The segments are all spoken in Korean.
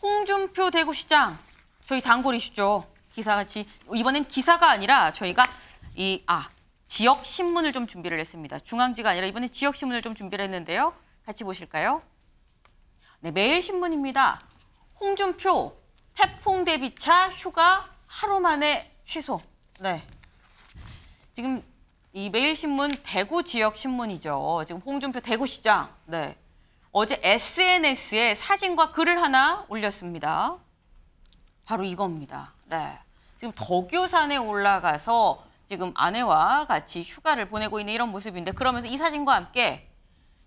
홍준표 대구시장 저희 단골 이시죠 기사같이 이번엔 기사가 아니라 저희가 이 아 지역 신문을 좀 준비를 했습니다. 중앙지가 아니라 이번에 지역 신문을 좀 준비를 했는데요. 같이 보실까요? 네, 매일신문입니다. 홍준표 태풍 대비차 휴가 하루 만에 취소. 네. 지금 이 매일신문 대구 지역 신문이죠. 지금 홍준표 대구시장. 네. 어제 SNS에 사진과 글을 하나 올렸습니다. 바로 이겁니다. 네. 지금 덕유산에 올라가서 지금 아내와 같이 휴가를 보내고 있는 이런 모습인데 그러면서 이 사진과 함께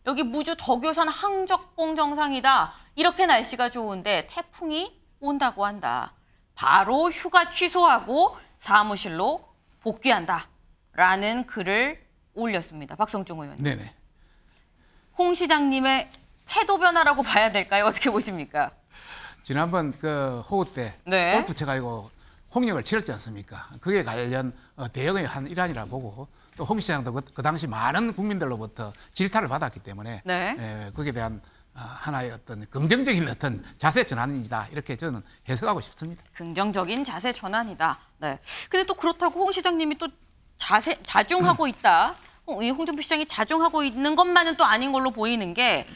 여기 무주 덕유산 항적봉 정상이다. 이렇게 날씨가 좋은데 태풍이 온다고 한다. 바로 휴가 취소하고 사무실로 복귀한다. 라는 글을 올렸습니다. 박성중 의원님. 네네. 홍 시장님의 태도 변화라고 봐야 될까요? 어떻게 보십니까? 지난번 그 호우 때 네. 골프채가 이고 홍역을 치렀지 않습니까? 그게 관련 어, 대응의 한 일환이라고 보고 또 홍 시장도 그, 그, 당시 많은 국민들로부터 질타를 받았기 때문에 네. 에, 예, 거기에 대한 아, 하나의 어떤 긍정적인 어떤 자세 전환이다 이렇게 저는 해석하고 싶습니다. 긍정적인 자세 전환이다. 네. 근데 또 그렇다고 홍 시장님이 또 자세 자중하고 있다. 홍, 어, 홍준표 시장이 자중하고 있는 것만은 또 아닌 걸로 보이는 게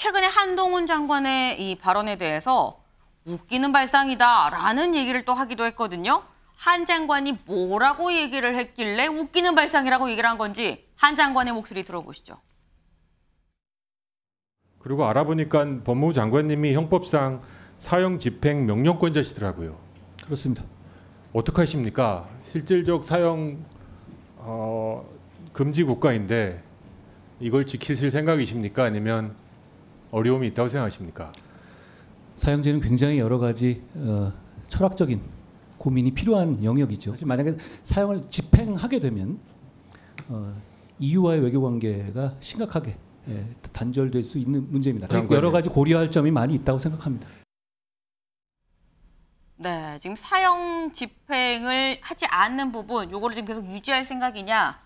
최근에 한동훈 장관의 이 발언에 대해서 웃기는 발상이다라는 얘기를 또 하기도 했거든요. 한 장관이 뭐라고 얘기를 했길래 웃기는 발상이라고 얘기를 한 건지 한 장관의 목소리 들어보시죠. 그리고 알아보니까 법무부 장관님이 형법상 사형 집행 명령권자시더라고요. 그렇습니다. 어떻게 하십니까? 실질적 사형 어, 금지 국가인데 이걸 지키실 생각이십니까? 아니면 어려움이 있다고 생각하십니까? 사형제는 굉장히 여러 가지 어, 철학적인 고민이 필요한 영역이죠. 사실 만약에 사형을 집행하게 되면 어, EU와의 외교 관계가 심각하게 예, 단절될 수 있는 문제입니다. 여러 가지 고려할 점이 많이 있다고 생각합니다. 네, 지금 사형 집행을 하지 않는 부분, 요거를 지금 계속 유지할 생각이냐?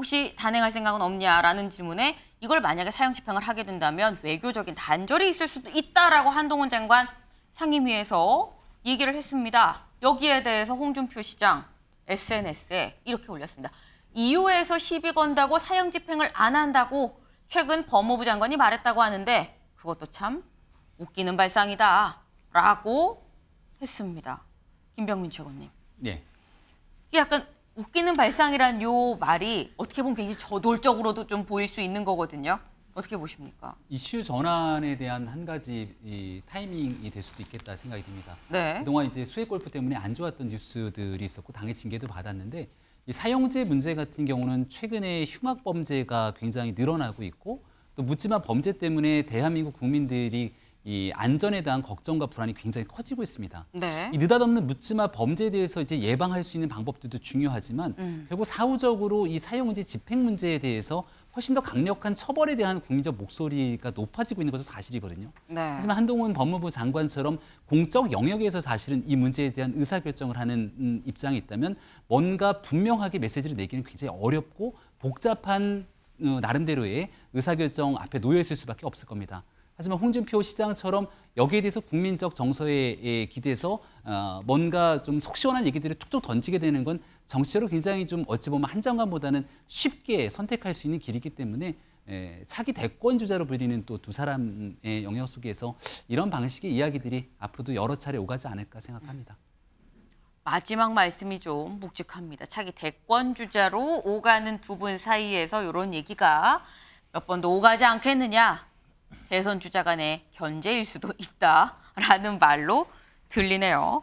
혹시 단행할 생각은 없냐라는 질문에 이걸 만약에 사형 집행을 하게 된다면 외교적인 단절이 있을 수도 있다라고 한동훈 장관 상임위에서 얘기를 했습니다. 여기에 대해서 홍준표 시장 SNS에 이렇게 올렸습니다. 이유에서 시비 건다고 사형 집행을 안 한다고 최근 법무부 장관이 말했다고 하는데 그것도 참 웃기는 발상이다 라고 했습니다. 김병민 최고님. 네. 약간 웃기는 발상이란 요 말이 어떻게 보면 굉장히 저돌적으로도 좀 보일 수 있는 거거든요. 어떻게 보십니까? 이슈 전환에 대한 한 가지 이 타이밍이 될 수도 있겠다 생각이 듭니다. 네. 그동안 이제 수액 골프 때문에 안 좋았던 뉴스들이 있었고 당의 징계도 받았는데 이 사형제 문제 같은 경우는 최근에 흉악 범죄가 굉장히 늘어나고 있고 또 묻지마 범죄 때문에 대한민국 국민들이 이 안전에 대한 걱정과 불안이 굉장히 커지고 있습니다. 네. 이 느닷없는 묻지마 범죄에 대해서 이제 예방할 수 있는 방법들도 중요하지만 음. 결국 사후적으로 이사용문제 집행 문제에 대해서 훨씬 더 강력한 처벌에 대한 국민적 목소리가 높아지고 있는 것도 사실이거든요. 네. 하지만 한동훈 법무부 장관처럼 공적 영역에서 사실은 이 문제에 대한 의사결정을 하는 음, 입장이 있다면 뭔가 분명하게 메시지를 내기는 굉장히 어렵고 복잡한 어, 나름대로의 의사결정 앞에 놓여 있을 수밖에 없을 겁니다. 하지만 홍준표 시장처럼 여기에 대해서 국민적 정서에 기대서 어, 뭔가 좀 속 시원한 얘기들을 툭툭 던지게 되는 건 정치적으로 굉장히 좀 어찌 보면 한정감보다는 쉽게 선택할 수 있는 길이기 때문에 차기 대권 주자로 불리는 또 두 사람의 영역 속에서 이런 방식의 이야기들이 앞으로도 여러 차례 오가지 않을까 생각합니다. 마지막 말씀이 좀 묵직합니다. 차기 대권 주자로 오가는 두 분 사이에서 이런 얘기가 몇번더 오가지 않겠느냐 대선 주자 간의 견제일 수도 있다라는 말로 들리네요.